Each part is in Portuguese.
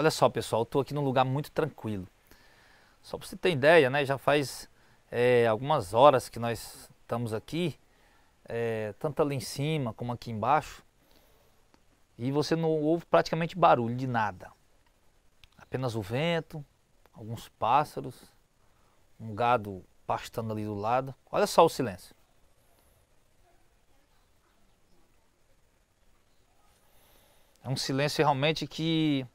Olha só, pessoal, estou aqui num lugar muito tranquilo. Só para você ter ideia, né? Já faz é, algumas horas que nós estamos aqui, é, tanto ali em cima como aqui embaixo, e você não ouve praticamente barulho de nada. Apenas o vento, alguns pássaros, um gado pastando ali do lado. Olha só o silêncio. É um silêncio realmente que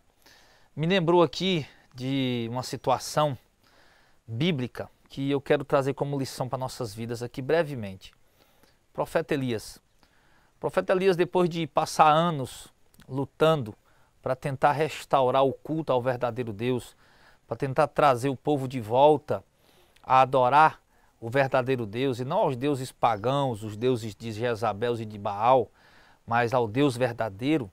me lembrou aqui de uma situação bíblica que eu quero trazer como lição para nossas vidas aqui brevemente. profeta Elias. profeta Elias, depois de passar anos lutando para tentar restaurar o culto ao verdadeiro Deus, para tentar trazer o povo de volta a adorar o verdadeiro Deus e não aos deuses pagãos, os deuses de Jezabel e de Baal, mas ao Deus verdadeiro,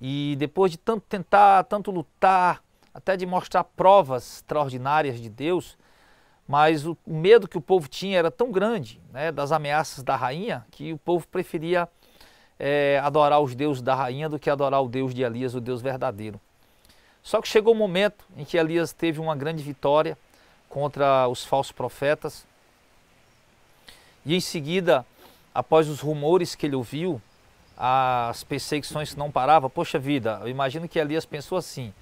e depois de tanto tentar, tanto lutar, até de mostrar provas extraordinárias de Deus, mas o medo que o povo tinha era tão grande, né, das ameaças da rainha, que o povo preferia é, adorar os deuses da rainha do que adorar o Deus de Elias, o Deus verdadeiro. Só que chegou o um momento em que Elias teve uma grande vitória contra os falsos profetas. E em seguida, após os rumores que ele ouviu, as perseguições não paravam. Poxa vida, eu imagino que Elias pensou assim: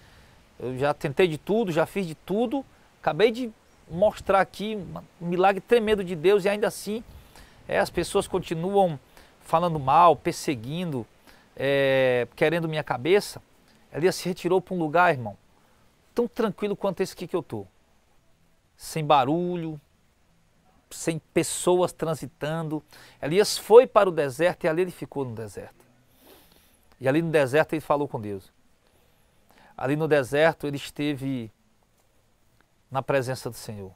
eu já tentei de tudo, já fiz de tudo, acabei de mostrar aqui um milagre tremendo de Deus e ainda assim é, as pessoas continuam falando mal, perseguindo, é, querendo minha cabeça. Elias se retirou para um lugar, irmão, tão tranquilo quanto esse aqui que eu estou. Sem barulho, sem pessoas transitando. Elias foi para o deserto e ali ele ficou no deserto. E ali no deserto ele falou com Deus. Ali no deserto ele esteve na presença do Senhor.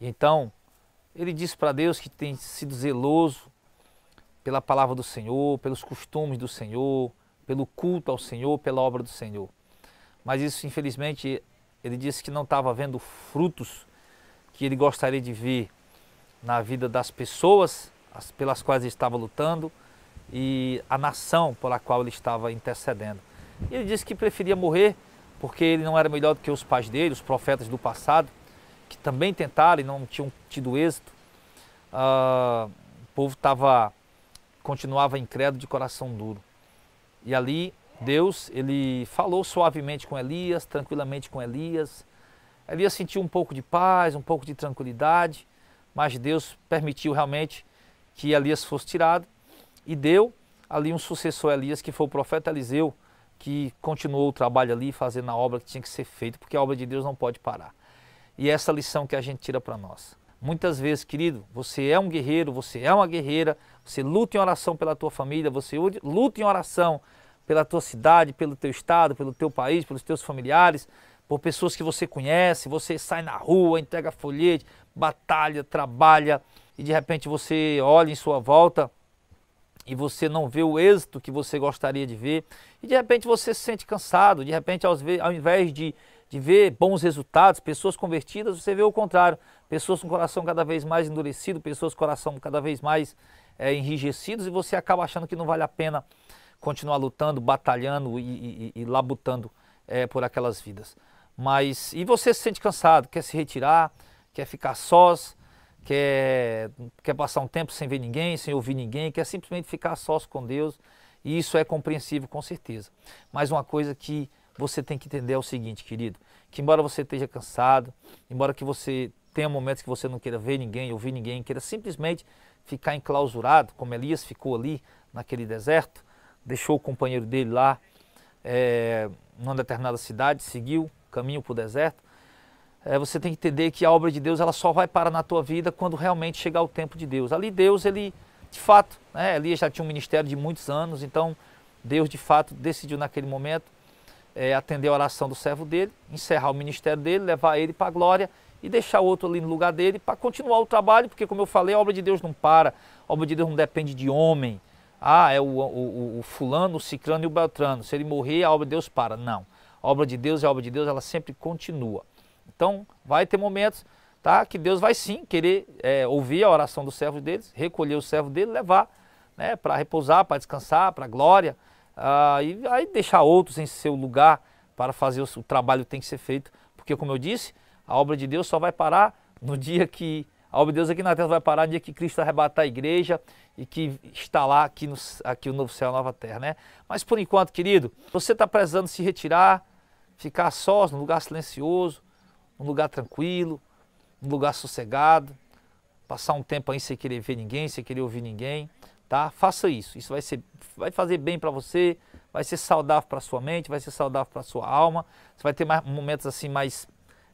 E então ele disse para Deus que tem sido zeloso pela palavra do Senhor, pelos costumes do Senhor, pelo culto ao Senhor, pela obra do Senhor. Mas isso, infelizmente, ele disse que não estava vendo frutos que ele gostaria de ver na vida das pessoas pelas quais ele estava lutando e a nação pela qual ele estava intercedendo. E ele disse que preferia morrer porque ele não era melhor do que os pais dele, os profetas do passado, que também tentaram e não tinham tido êxito. Ah, o povo estava continuava incrédulo de coração duro. E ali Deus ele falou suavemente com Elias, tranquilamente com Elias. Elias sentiu um pouco de paz, um pouco de tranquilidade mas Deus permitiu realmente que Elias fosse tirado e deu ali um sucessor a Elias, que foi o profeta Eliseu, que continuou o trabalho ali, fazendo a obra que tinha que ser feita, porque a obra de Deus não pode parar. E é essa lição que a gente tira para nós. Muitas vezes, querido, você é um guerreiro, você é uma guerreira, você luta em oração pela tua família, você luta em oração pela tua cidade, pelo teu estado, pelo teu país, pelos teus familiares, por pessoas que você conhece, você sai na rua, entrega folhete, batalha, trabalha e de repente você olha em sua volta e você não vê o êxito que você gostaria de ver, e de repente você se sente cansado, de repente ao invés de, de ver bons resultados, pessoas convertidas, você vê o contrário, pessoas com coração cada vez mais endurecido, pessoas com coração cada vez mais é, enrijecidos, e você acaba achando que não vale a pena continuar lutando, batalhando e, e, e labutando é, por aquelas vidas. Mas e você se sente cansado, quer se retirar, quer ficar sós, quer, quer passar um tempo sem ver ninguém, sem ouvir ninguém, quer simplesmente ficar sós com Deus. E isso é compreensível com certeza. Mas uma coisa que você tem que entender é o seguinte, querido, que embora você esteja cansado, embora que você tenha momentos que você não queira ver ninguém, ouvir ninguém, queira simplesmente ficar enclausurado, como Elias ficou ali naquele deserto, deixou o companheiro dele lá é, numa determinada cidade, seguiu caminho para o deserto, é, você tem que entender que a obra de Deus ela só vai parar na tua vida quando realmente chegar o tempo de Deus. Ali Deus, ele, de fato, né, já tinha um ministério de muitos anos, então Deus de fato decidiu naquele momento é, atender a oração do servo dele, encerrar o ministério dele, levar ele para a glória e deixar outro ali no lugar dele para continuar o trabalho, porque como eu falei, a obra de Deus não para, a obra de Deus não depende de homem. Ah, é o, o, o fulano, o ciclano e o beltrano. Se ele morrer, a obra de Deus para. Não. A obra de Deus é obra de Deus, ela sempre continua. Então, vai ter momentos tá, que Deus vai sim querer é, ouvir a oração dos servos deles, recolher o servo dele, levar né, para repousar, para descansar, para a glória, ah, e aí deixar outros em seu lugar para fazer o, o trabalho que tem que ser feito. Porque, como eu disse, a obra de Deus só vai parar no dia que a obra de Deus aqui na terra vai parar no dia que Cristo arrebatar a igreja e que instalar aqui, no, aqui o novo céu, a nova terra, né? Mas por enquanto, querido, você está precisando se retirar, ficar sós, num lugar silencioso, num lugar tranquilo, num lugar sossegado, passar um tempo aí sem querer ver ninguém, sem querer ouvir ninguém, tá? Faça isso. Isso vai ser vai fazer bem para você, vai ser saudável para sua mente, vai ser saudável para sua alma. Você vai ter mais, momentos assim mais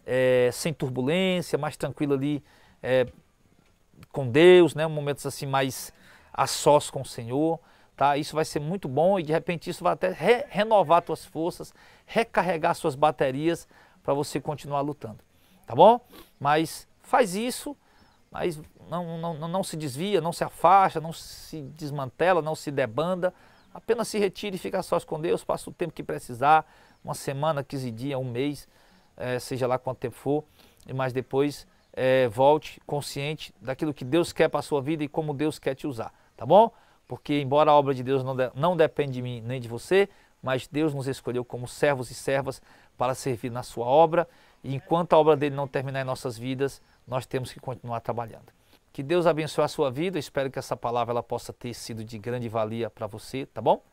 é, sem turbulência, mais tranquilo ali é, com Deus, né? Momentos assim mais a sós com o Senhor. Tá? Isso vai ser muito bom e de repente isso vai até re renovar suas forças, recarregar suas baterias para você continuar lutando, tá bom? Mas faz isso, mas não, não, não se desvia, não se afasta, não se desmantela, não se debanda, apenas se retire e fica sós com Deus, passa o tempo que precisar, uma semana, 15 dias, um mês, é, seja lá quanto tempo for, mas depois é, volte consciente daquilo que Deus quer para a sua vida e como Deus quer te usar, tá bom? Porque, embora a obra de Deus não, de, não depende de mim nem de você, mas Deus nos escolheu como servos e servas para servir na sua obra. E enquanto a obra dele não terminar em nossas vidas, nós temos que continuar trabalhando. Que Deus abençoe a sua vida. espero que essa palavra ela possa ter sido de grande valia para você, tá bom?